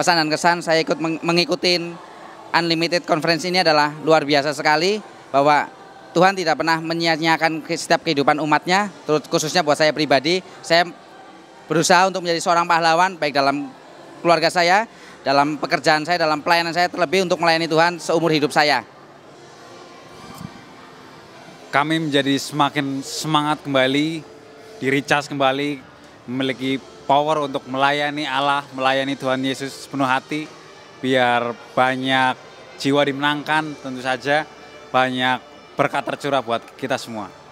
pesan dan kesan saya ikut mengikuti Unlimited Conference ini adalah luar biasa sekali bahwa Tuhan tidak pernah menyia-nyiakan setiap kehidupan umatnya, khususnya buat saya pribadi. Saya berusaha untuk menjadi seorang pahlawan baik dalam keluarga saya, dalam pekerjaan saya, dalam pelayanan saya, terlebih untuk melayani Tuhan seumur hidup saya. Kami menjadi semakin semangat kembali, diricas kembali memiliki power untuk melayani Allah, melayani Tuhan Yesus sepenuh hati, biar banyak jiwa dimenangkan tentu saja, banyak berkat tercurah buat kita semua.